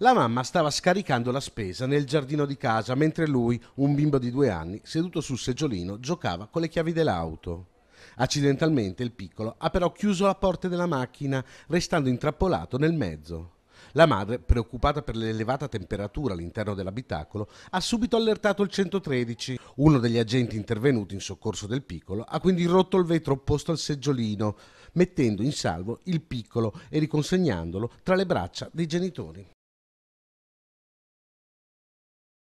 La mamma stava scaricando la spesa nel giardino di casa mentre lui, un bimbo di due anni, seduto sul seggiolino, giocava con le chiavi dell'auto. Accidentalmente il piccolo ha però chiuso la porta della macchina, restando intrappolato nel mezzo. La madre, preoccupata per l'elevata temperatura all'interno dell'abitacolo, ha subito allertato il 113. Uno degli agenti intervenuti in soccorso del piccolo ha quindi rotto il vetro opposto al seggiolino, mettendo in salvo il piccolo e riconsegnandolo tra le braccia dei genitori.